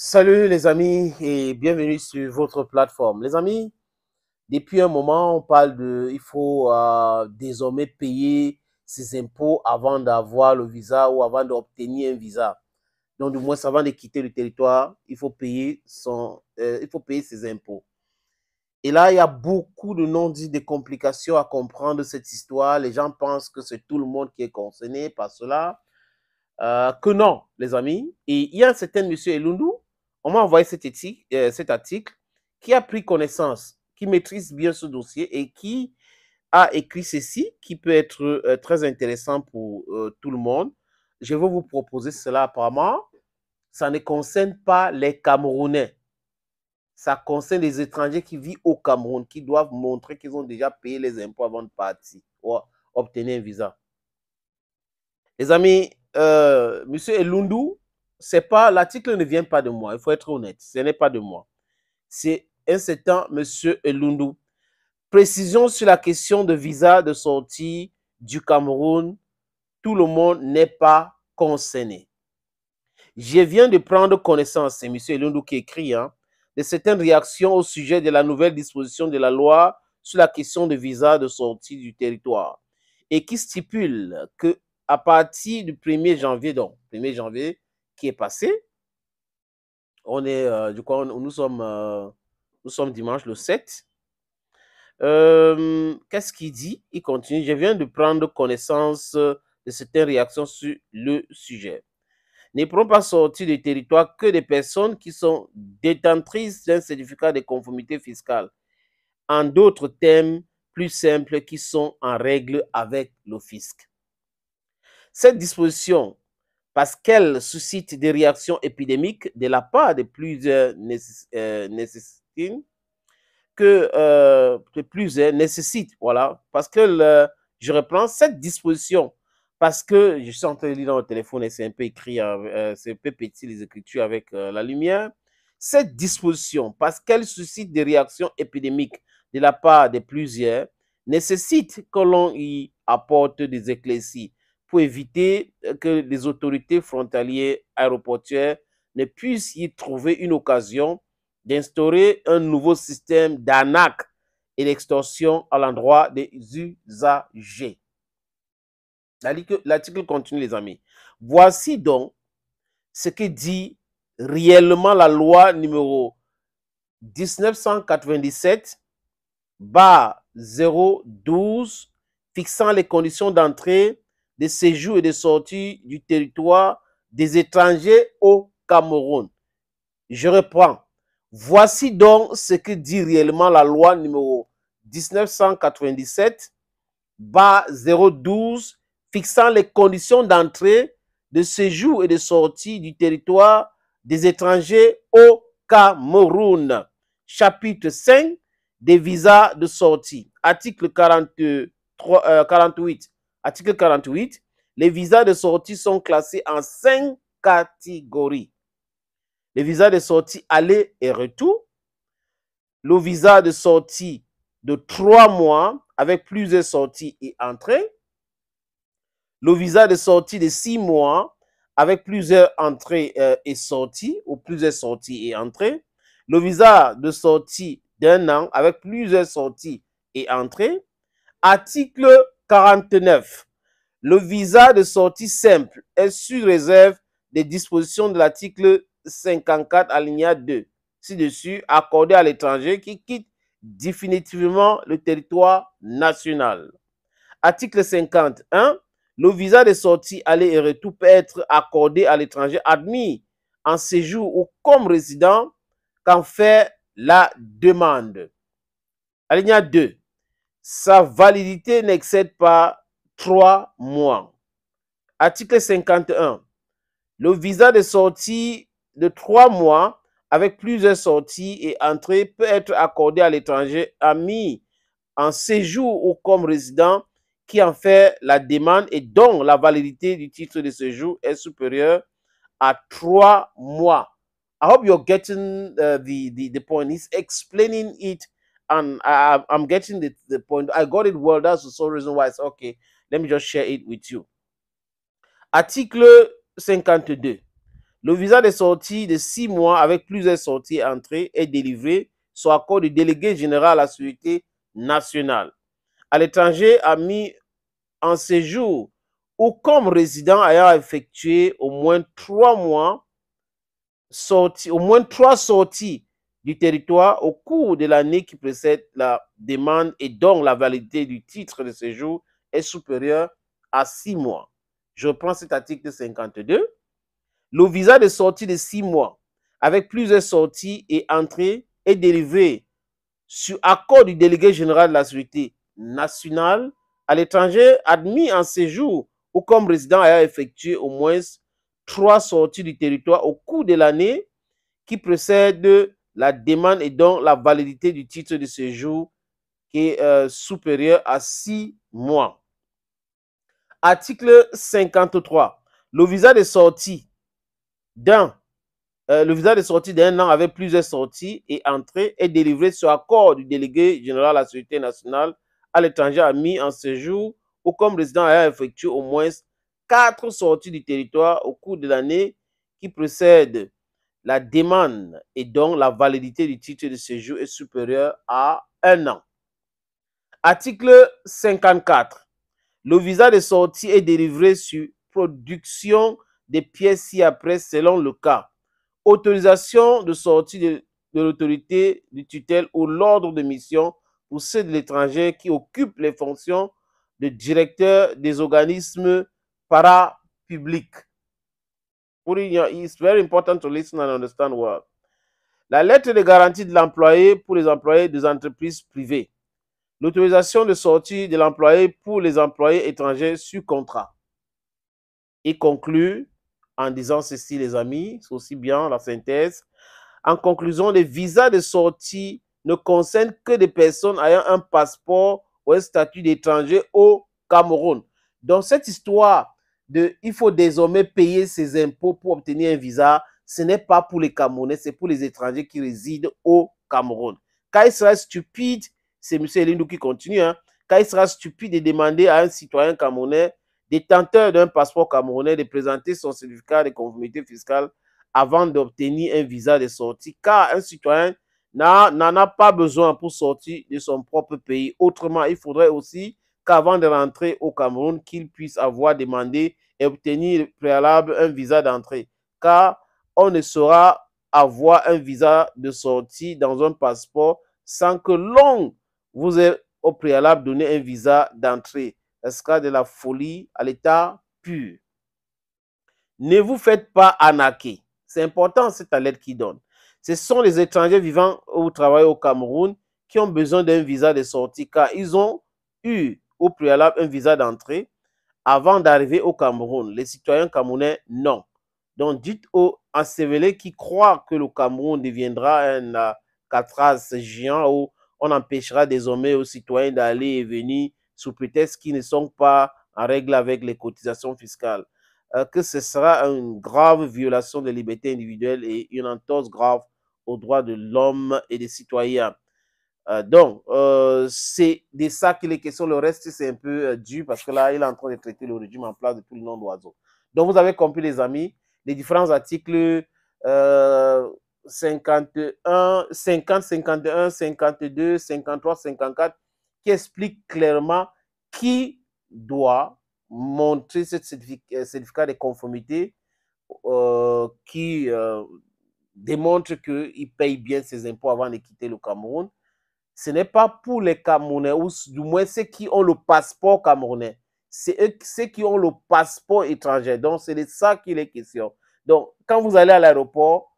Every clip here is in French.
Salut les amis et bienvenue sur votre plateforme. Les amis, depuis un moment, on parle de il faut euh, désormais payer ses impôts avant d'avoir le visa ou avant d'obtenir un visa. Donc du moins avant de quitter le territoire, il faut payer son euh, il faut payer ses impôts. Et là, il y a beaucoup de non-dits, de complications à comprendre cette histoire. Les gens pensent que c'est tout le monde qui est concerné par cela. Euh, que non, les amis. Et il y a un certain monsieur Elundu on m'a envoyé euh, cet, article qui a pris connaissance, qui maîtrise bien ce dossier et qui a écrit ceci, qui peut être euh, très intéressant pour euh, tout le monde. Je vais vous proposer cela apparemment. Ça ne concerne pas les Camerounais. Ça concerne les étrangers qui vivent au Cameroun, qui doivent montrer qu'ils ont déjà payé les impôts avant de partir ou obtenir un visa. Les amis, M. Elundou c'est pas l'article ne vient pas de moi, il faut être honnête, ce n'est pas de moi. C'est un certain monsieur Eloundou. Précision sur la question de visa de sortie du Cameroun, tout le monde n'est pas concerné. Je viens de prendre connaissance, c'est monsieur Eloundou qui écrit hein, de certaines réactions au sujet de la nouvelle disposition de la loi sur la question de visa de sortie du territoire et qui stipule que à partir du 1er janvier donc 1er janvier qui est passé. On est, euh, du coup, nous, sommes, euh, nous sommes dimanche le 7. Euh, qu'est-ce qu'il dit Il continue. Je viens de prendre connaissance de certaines réactions sur le sujet. Ne prend pas sortir du territoire que des personnes qui sont détentrices d'un certificat de conformité fiscale. En d'autres termes plus simples, qui sont en règle avec le fisc. Cette disposition parce qu'elle suscite des réactions épidémiques de la part de plusieurs euh, nécessitent que euh, plusieurs voilà, parce que le, je reprends cette disposition parce que je suis en train de lire dans le téléphone et c'est un peu écrit, euh, c'est un peu petit les écritures avec euh, la lumière. Cette disposition, parce qu'elle suscite des réactions épidémiques de la part de plusieurs, nécessite que l'on y apporte des éclaircies pour éviter euh, que les autorités frontalières aéroportuaires ne puissent y trouver une occasion d'instaurer un nouveau système d'anac et d'extorsion à l'endroit des usagers. L'article continue, les amis. Voici donc ce que dit réellement la loi numéro 1997, bar 012, fixant les conditions d'entrée de séjour et de sortie du territoire des étrangers au Cameroun. Je reprends. Voici donc ce que dit réellement la loi numéro 1997 bas 012 fixant les conditions d'entrée, de séjour et de sortie du territoire des étrangers au Cameroun. Chapitre 5 des visas de sortie. Article 48. Article 48, les visas de sortie sont classés en cinq catégories. Les visas de sortie aller et retour, le visa de sortie de trois mois avec plusieurs sorties et entrées, le visa de sortie de six mois avec plusieurs entrées euh, et sorties ou plusieurs sorties et entrées, le visa de sortie d'un an avec plusieurs sorties et entrées, article 49. Le visa de sortie simple est sous réserve des dispositions de l'article 54 alinéa 2 ci-dessus accordé à l'étranger qui quitte définitivement le territoire national. Article 51. Le visa de sortie aller et retour peut être accordé à l'étranger admis en séjour ou comme résident quand fait la demande. Alinéa 2 sa validité n'excède pas trois mois. Article 51. Le visa de sortie de trois mois avec plusieurs sorties et entrées peut être accordé à l'étranger ami en séjour ou comme résident qui en fait la demande et dont la validité du titre de séjour est supérieure à trois mois. I hope you're getting uh, the, point. He's explaining it and I, getting the, the point. I got it well. That's the okay. Let me just share it with you. Article 52. Le visa de sortie de six mois avec plusieurs sorties entrées est délivré sur accord du délégué général à la sécurité nationale. À l'étranger, a mis en séjour ou comme résident ayant effectué au moins trois mois sorties, au moins trois sorties du territoire au cours de l'année qui précède la demande et donc la validité du titre de séjour est supérieure à six mois. Je reprends cet article 52. Le visa de sortie de six mois avec plusieurs sorties et entrées est délivré sur accord du délégué général de la sécurité nationale à l'étranger admis en séjour ou comme résident ayant effectué au moins trois sorties du territoire au cours de l'année qui précède la demande est donc la validité du titre de séjour qui est euh, supérieur supérieure à six mois. Article 53. Le visa de sortie d'un euh, le visa de sortie d'un an avec plusieurs sorties et entrées est délivré sur accord du délégué général à la sécurité nationale à l'étranger mis en séjour ou comme résident ayant effectué au moins quatre sorties du territoire au cours de l'année qui précède la demande et donc la validité du titre de séjour est supérieure à un an. Article 54. Le visa de sortie est délivré sur production des pièces ci-après selon le cas. Autorisation de sortie de, l'autorité du tutelle ou l'ordre de mission pour ceux de l'étranger qui occupent les fonctions de directeur des organismes parapublics. Pour your, it's very important to listen and understand La lettre de garantie de l'employé pour les employés des entreprises privées. L'autorisation de sortie de l'employé pour les employés étrangers sur contrat. Il conclut en disant ceci, les amis, c'est aussi bien la synthèse. En conclusion, les visas de sortie ne concernent que des personnes ayant un passeport ou un statut d'étranger au Cameroun. Dans cette histoire de il faut désormais payer ses impôts pour obtenir un visa, ce n'est pas pour les Camerounais, c'est pour les étrangers qui résident au Cameroun. Quand il sera stupide, c'est M. Elindou qui continue, hein, il sera stupide de demander à un citoyen camerounais détenteur d'un passeport camerounais de présenter son certificat de conformité fiscale avant d'obtenir un visa de sortie, car un citoyen n'en a pas besoin pour sortir de son propre pays. Autrement, il faudrait aussi qu'avant de rentrer au Cameroun, qu'ils puissent avoir demandé et obtenir préalable un visa d'entrée, car on ne saura avoir un visa de sortie dans un passeport sans que l'on vous ait au préalable donné un visa d'entrée. est Ce cas de la folie à l'état pur. Ne vous faites pas anaquer. C'est important cette alerte qui donne. Ce sont les étrangers vivant ou travaillant au Cameroun qui ont besoin d'un visa de sortie car ils ont eu au préalable un visa d'entrée avant d'arriver au Cameroun. Les citoyens camerounais, non. Donc dites aux ensevelés qui croient que le Cameroun deviendra un uh, géant où on empêchera désormais aux citoyens d'aller et venir sous prétexte qu'ils ne sont pas en règle avec les cotisations fiscales, euh, que ce sera une grave violation des libertés individuelles et une entorse grave aux droits de l'homme et des citoyens. Euh, donc, euh, c'est de ça qu'il est question. Le reste, c'est un peu euh, dû parce que là, il est en train de traiter le régime en place de tout le nom d'oiseau. Donc, vous avez compris, les amis, les différents articles 51, 50, 51, 52, 53, 54 qui expliquent clairement qui doit montrer ce certificat de conformité qui démontre qu'il paye bien ses impôts avant de quitter le Cameroun ce n'est pas pour les Camerounais, ou du moins ceux qui ont le passeport camerounais. C'est eux, ceux qui ont le passeport étranger. Donc, c'est de ça qu'il est question. Donc, quand vous allez à l'aéroport,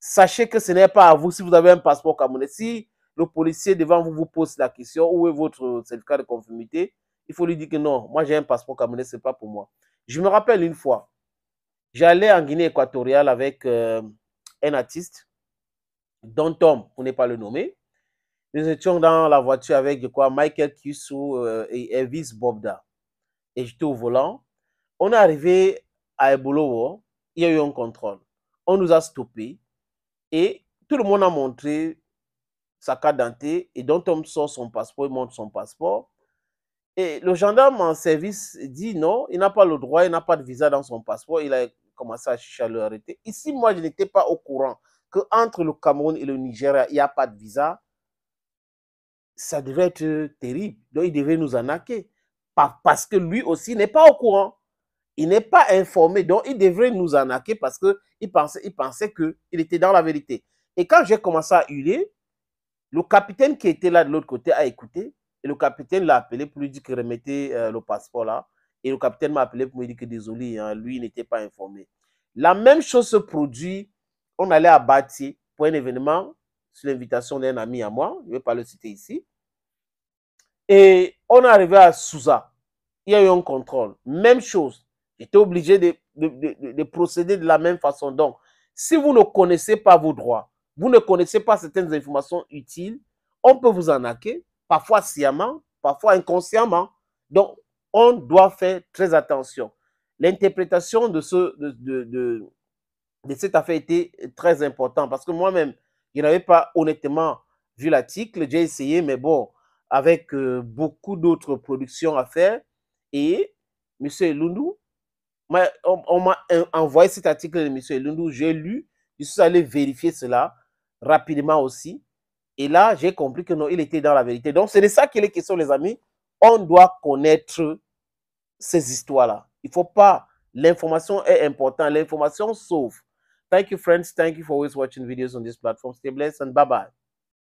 sachez que ce n'est pas à vous si vous avez un passeport camerounais. Si le policier devant vous vous pose la question, où est votre certificat de conformité, il faut lui dire que non, moi j'ai un passeport camerounais, ce n'est pas pour moi. Je me rappelle une fois, j'allais en Guinée équatoriale avec euh, un artiste dont Tom, on n'est pas le nommé. Nous étions dans la voiture avec quoi, Michael Kisu euh, et Elvis Bobda. Et j'étais au volant. On est arrivé à Ebolowo. Il y a eu un contrôle. On nous a stoppés. Et tout le monde a montré sa carte dentée. Et dont on sort son passeport, il montre son passeport. Et le gendarme en service dit non, il n'a pas le droit, il n'a pas de visa dans son passeport. Il a commencé à le arrêter. Ici, moi, je n'étais pas au courant qu'entre le Cameroun et le Nigeria, il n'y a pas de visa ça devait être euh, terrible. Donc, il devait nous arnaquer. Parce que lui aussi n'est pas au courant. Il n'est pas informé. Donc, il devrait nous arnaquer parce qu'il pensait, il pensait qu'il était dans la vérité. Et quand j'ai commencé à hurler, le capitaine qui était là de l'autre côté a écouté. Et le capitaine l'a appelé pour lui dire que remettez euh, le passeport là. Et le capitaine m'a appelé pour lui dire que désolé, hein, lui, n'était pas informé. La même chose se produit. On allait à Bati pour un événement sur l'invitation d'un ami à moi, je ne vais pas le citer ici. Et on est arrivé à Souza. Il y a eu un contrôle. Même chose. J'étais obligé de, procéder de la même façon. Donc, si vous ne connaissez pas vos droits, vous ne connaissez pas certaines informations utiles, on peut vous en hacker, parfois sciemment, parfois inconsciemment. Donc, on doit faire très attention. L'interprétation de, ce, de, de, de, cette affaire était très importante parce que moi-même, il n'avait pas honnêtement vu l'article, j'ai essayé, mais bon, avec euh, beaucoup d'autres productions à faire. Et M. Elundou, on, m'a envoyé cet article de M. Elundou, j'ai lu, je suis allé vérifier cela rapidement aussi. Et là, j'ai compris que non, il était dans la vérité. Donc, c'est de ça qu'il est question, les amis. On doit connaître ces histoires-là. Il ne faut pas. L'information est importante. L'information sauve. Thank you, friends. Thank you for always watching videos on this platform. Stay blessed and bye bye.